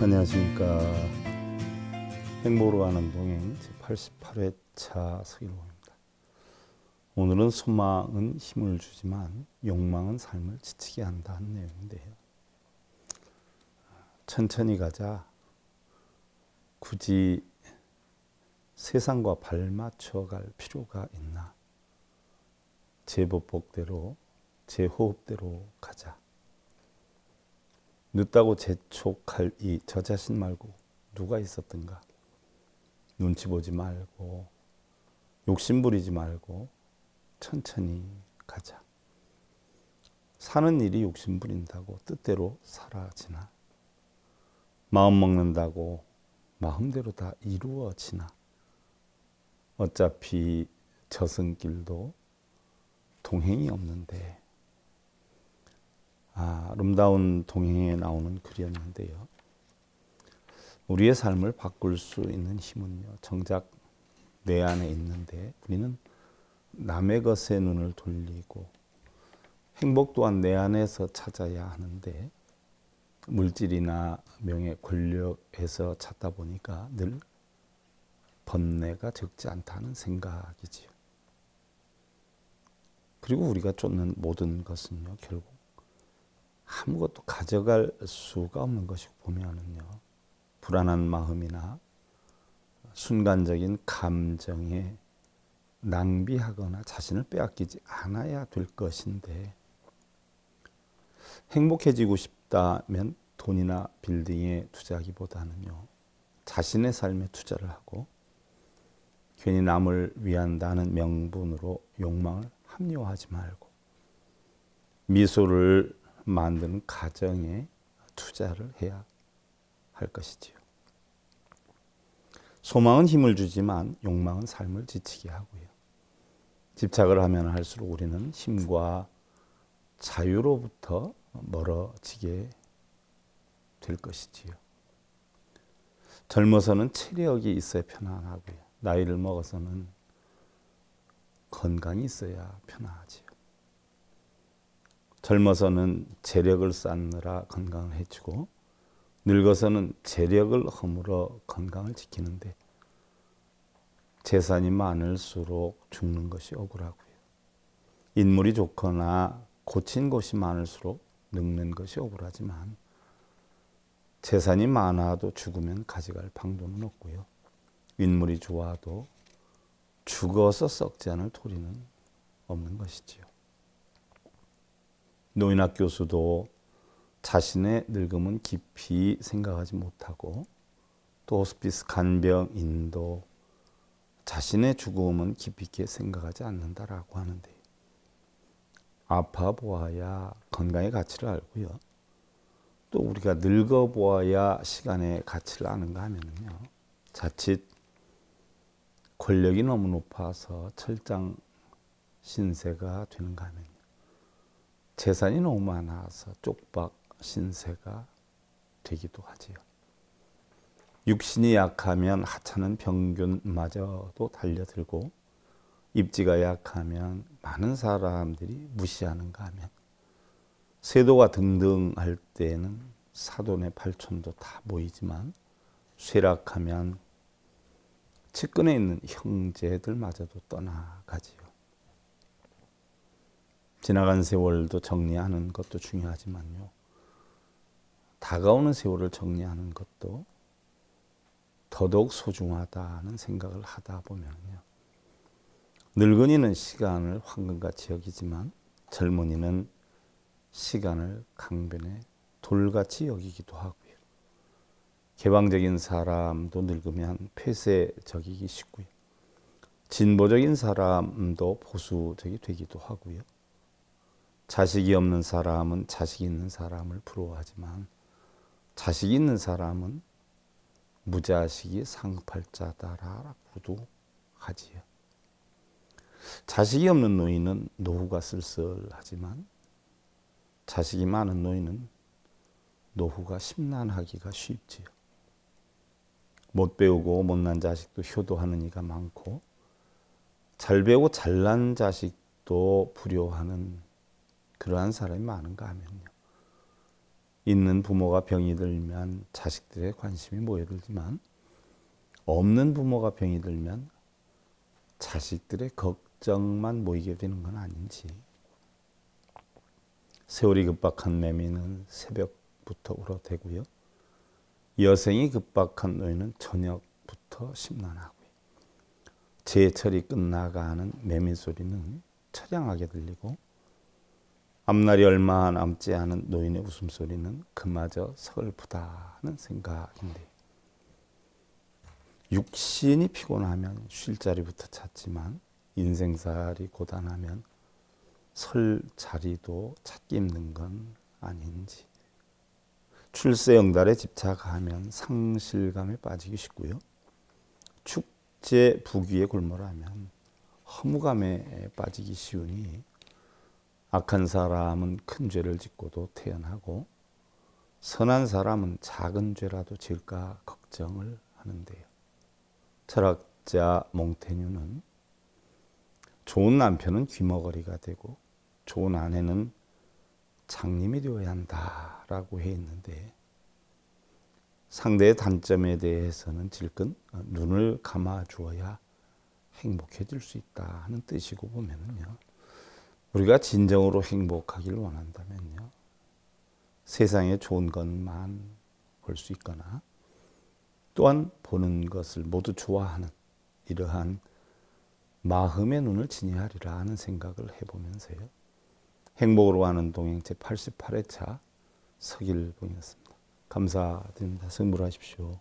안녕하십니까 행보로 가는 동행 제88회차 서일봉입니다 오늘은 소망은 힘을 주지만 욕망은 삶을 지치게 한다는 내용인데요 천천히 가자 굳이 세상과 발맞춰 갈 필요가 있나 제 보복대로 제 호흡대로 가자 늦다고 재촉할 이 저 자신 말고 누가 있었던가? 눈치 보지 말고 욕심 부리지 말고 천천히 가자. 사는 일이 욕심 부린다고 뜻대로 사라지나? 마음 먹는다고 마음대로 다 이루어지나? 어차피 저승길도 동행이 없는데 아, 름다운 동행에 나오는 글이었는데요. 우리의 삶을 바꿀 수 있는 힘은요. 정작 내 안에 있는데 우리는 남의 것에 눈을 돌리고 행복 또한 내 안에서 찾아야 하는데 물질이나 명예 권력에서 찾다 보니까 늘 번뇌가 적지 않다는 생각이지요. 그리고 우리가 쫓는 모든 것은요 결국 아무것도 가져갈 수가 없는 것이 보면은요. 불안한 마음이나 순간적인 감정에 낭비하거나 자신을 빼앗기지 않아야 될 것인데 행복해지고 싶다면 돈이나 빌딩에 투자하기보다는요. 자신의 삶에 투자를 하고 괜히 남을 위한다는 명분으로 욕망을 합리화하지 말고 미소를 만드는 가정에 투자를 해야 할 것이지요. 소망은 힘을 주지만 욕망은 삶을 지치게 하고요. 집착을 하면 할수록 우리는 힘과 자유로부터 멀어지게 될 것이지요. 젊어서는 체력이 있어야 편안하고요. 나이를 먹어서는 건강이 있어야 편안하지요. 젊어서는 재력을 쌓느라 건강을 해치고 늙어서는 재력을 허물어 건강을 지키는데 재산이 많을수록 죽는 것이 억울하고요. 인물이 좋거나 고친 곳이 많을수록 늙는 것이 억울하지만 재산이 많아도 죽으면 가져갈 방도는 없고요. 인물이 좋아도 죽어서 썩지 않을 도리는 없는 것이지요. 노인학 교수도 자신의 늙음은 깊이 생각하지 못하고 또 호스피스 간병인도 자신의 죽음은 깊이 있게 생각하지 않는다라고 하는데 아파 보아야 건강의 가치를 알고요. 또 우리가 늙어 보아야 시간의 가치를 아는가 하면요 자칫 권력이 너무 높아서 철장 신세가 되는가 하면 재산이 너무 많아서 쪽박 신세가 되기도 하지요. 육신이 약하면 하찮은 병균마저도 달려들고 입지가 약하면 많은 사람들이 무시하는가 하면 세도가 등등할 때에는 사돈의 팔촌도 다 모이지만 쇠락하면 측근에 있는 형제들마저도 떠나가지요. 지나간 세월도 정리하는 것도 중요하지만요. 다가오는 세월을 정리하는 것도 더더욱 소중하다는 생각을 하다 보면요. 늙은이는 시간을 황금같이 여기지만 젊은이는 시간을 강변에 돌같이 여기기도 하고요. 개방적인 사람도 늙으면 폐쇄적이기 쉽고요. 진보적인 사람도 보수적이 되기도 하고요. 자식이 없는 사람은 자식 이 있는 사람을 부러워하지만 자식 이 있는 사람은 무자식이 상팔자다라고 도 하지요. 자식이 없는 노인은 노후가 쓸쓸하지만 자식이 많은 노인은 노후가 심란하기가 쉽지요. 못 배우고 못난 자식도 효도하는 이가 많고 잘 배우고 잘난 자식도 불효하는 그러한 사람이 많은가 하면요. 있는 부모가 병이 들면 자식들의 관심이 모여들지만 없는 부모가 병이 들면 자식들의 걱정만 모이게 되는 건 아닌지 세월이 급박한 매미는 새벽부터 울어대고요. 여생이 급박한 노인은 저녁부터 심란하고요. 제철이 끝나가는 매미 소리는 처량하게 들리고 앞날이 얼마 남지 않은 노인의 웃음소리는 그마저 서글프다는 생각인데 육신이 피곤하면 쉴 자리부터 찾지만 인생살이 고단하면 설 자리도 찾기 힘든 건 아닌지 출세 영달에 집착하면 상실감에 빠지기 쉽고요 축제 부귀에 골몰하면 허무감에 빠지기 쉬우니 악한 사람은 큰 죄를 짓고도 태연하고 선한 사람은 작은 죄라도 질까 걱정을 하는데요. 철학자 몽테뉴는 좋은 남편은 귀머거리가 되고 좋은 아내는 장님이 되어야 한다라고 해 있는데 상대의 단점에 대해서는 질끈 눈을 감아 주어야 행복해질 수 있다 하는 뜻이고 보면은요. 우리가 진정으로 행복하기를 원한다면요. 세상에 좋은 것만 볼 수 있거나 또한 보는 것을 모두 좋아하는 이러한 마음의 눈을 지니하리라 하는 생각을 해보면서요. 행복으로 하는 동행 제 88회차 서길봉이었습니다. 감사드립니다. 승부 하십시오.